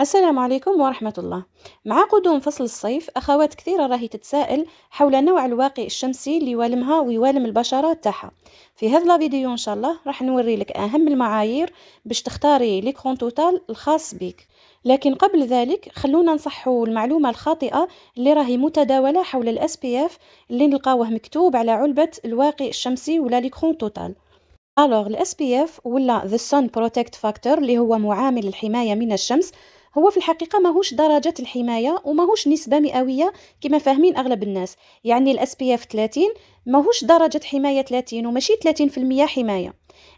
السلام عليكم ورحمة الله مع قدوم فصل الصيف أخوات كثيرة راهي تتساءل حول نوع الواقي الشمسي اللي يوالمها ويوالم البشرة تاعها في هذا الفيديو إن شاء الله راح نوري لك أهم المعايير باش تختاري ليكرون توتال الخاص بك لكن قبل ذلك خلونا نصحوا المعلومة الخاطئة اللي راهي متداولة حول الاس بي اف اللي نلقاوه مكتوب على علبة الواقي الشمسي ولا ليكرون توتال الوغ الاس بي اف ولا ذا سون بروتكت فاكتور اللي هو معامل الحماية من الشمس هو في الحقيقه ماهوش درجه الحمايه وماهوش نسبه مئويه كما فاهمين اغلب الناس يعني الاس بي اف 30 ماهوش درجه حمايه 30 وماشي 30% حمايه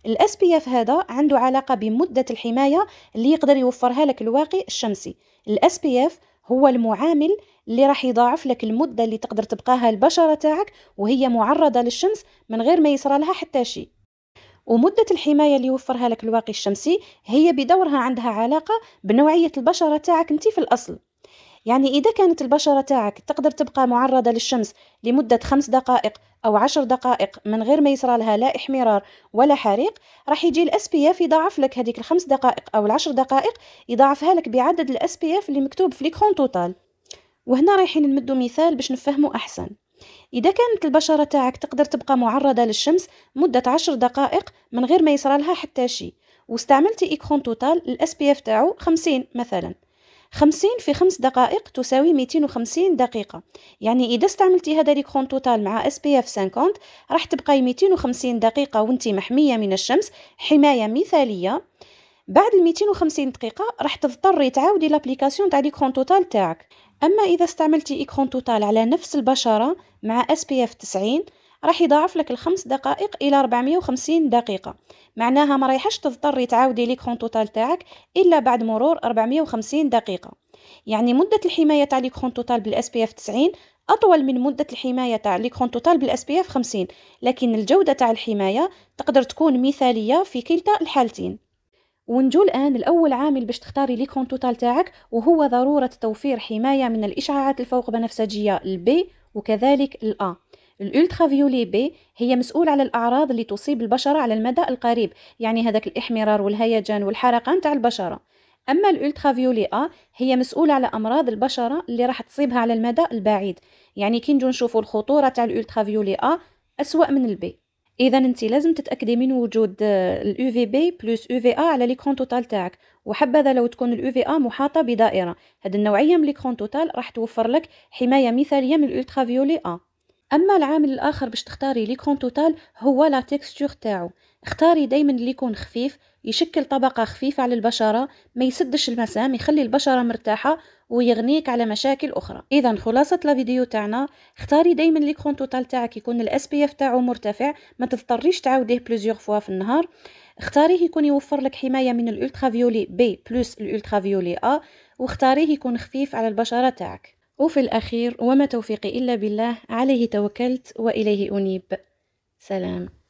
الاس بي اف هذا عنده علاقه بمده الحمايه اللي يقدر يوفرها لك الواقي الشمسي الاس بي اف هو المعامل اللي راح يضاعف لك المده اللي تقدر تبقاها البشره تاعك وهي معرضه للشمس من غير ما يصرى لها حتى شيء ومدة الحماية اللي يوفرها لك الواقي الشمسي هي بدورها عندها علاقة بنوعية البشرة تاعك انت في الأصل يعني إذا كانت البشرة تاعك تقدر تبقى معرضة للشمس لمدة خمس دقائق أو عشر دقائق من غير ما يصرى لها لا إحمرار ولا حريق راح يجي الأس بي اف يضاعف لك هذيك الخمس دقائق أو العشر دقائق يضاعفها لك بعدد الأس اللي مكتوب في ليكرون توتال وهنا رايحين نمدو مثال باش نفهمو أحسن إذا كانت البشرة تاعك تقدر تبقى معرضة للشمس مدة عشر دقائق من غير ما يصرالها حتى شي واستعملتي إيكخون توتال الاس بي اف تاعو خمسين مثلا خمسين في خمس دقائق تساوي ميتين وخمسين دقيقة يعني إذا استعملتي هذا ليكرون توتال مع اس بي اف سانكونت راح تبقاي ميتين وخمسين دقيقة وانتي محمية من الشمس حماية مثالية بعد ال 250 دقيقه راح تضطري تعاودي لابليكاسيون تاع ليكرون توتال تاعك اما اذا استعملتي ايكرون توتال على نفس البشره مع اس بي اف 90 راح يضاعف لك الخمس دقائق الى 450 دقيقه معناها ما رايحش تضطري تعاودي ليكرون توتال تاعك الا بعد مرور 450 دقيقه يعني مده الحمايه تاع ليكرون توتال بالاس بي اف 90 اطول من مده الحمايه تاع ليكرون توتال بالاس بي اف 50 لكن الجوده تاع الحمايه تقدر تكون مثاليه في كلتا الحالتين ونجو الآن الأول عامل باش تختاري لي توتال تاعك وهو ضرورة توفير حماية من الإشعاعات الفوق بنفسجية البي وكذلك الأ الالترا فيولي بي هي مسؤول على الاعراض اللي تصيب البشره على المدى القريب يعني هذاك الاحمرار والهيجان والحرقان تاع البشره اما الالترا فيولي ا هي مسؤوله على امراض البشره اللي راح تصيبها على المدى البعيد يعني كي نجو نشوفوا الخطوره تاع الالترا فيولي ا اسوا من البي اذا انت لازم تتاكدي من وجود الاو في بي بلس اي في ا على ليكرون توتال تاعك وحبذا لو تكون الاو في ا محاطه بدائره هذه النوعيه من ليكرون توتال راح توفر لك حمايه مثاليه من الالترافيولي فيولي ا اما العامل الاخر باش تختاري ليكون توتال هو لا تيكستور تاعو اختاري دائما اللي يكون خفيف يشكل طبقة خفيفة على البشرة ما يسدش المسام يخلي البشرة مرتاحة ويغنيك على مشاكل أخرى إذا خلاصة فيديو تاعنا اختاري دايما لي كون توتال تاعك يكون الاس بي اف تاعو مرتفع ما تضطريش تعاوديه بلوزيغ فوا في النهار اختاريه يكون يوفر لك حماية من الالترافيولي فيولي بي بلس الالترافيولي فيولي ا واختاريه يكون خفيف على البشرة تاعك وفي الأخير وما توفيقي إلا بالله عليه توكلت وإليه أنيب سلام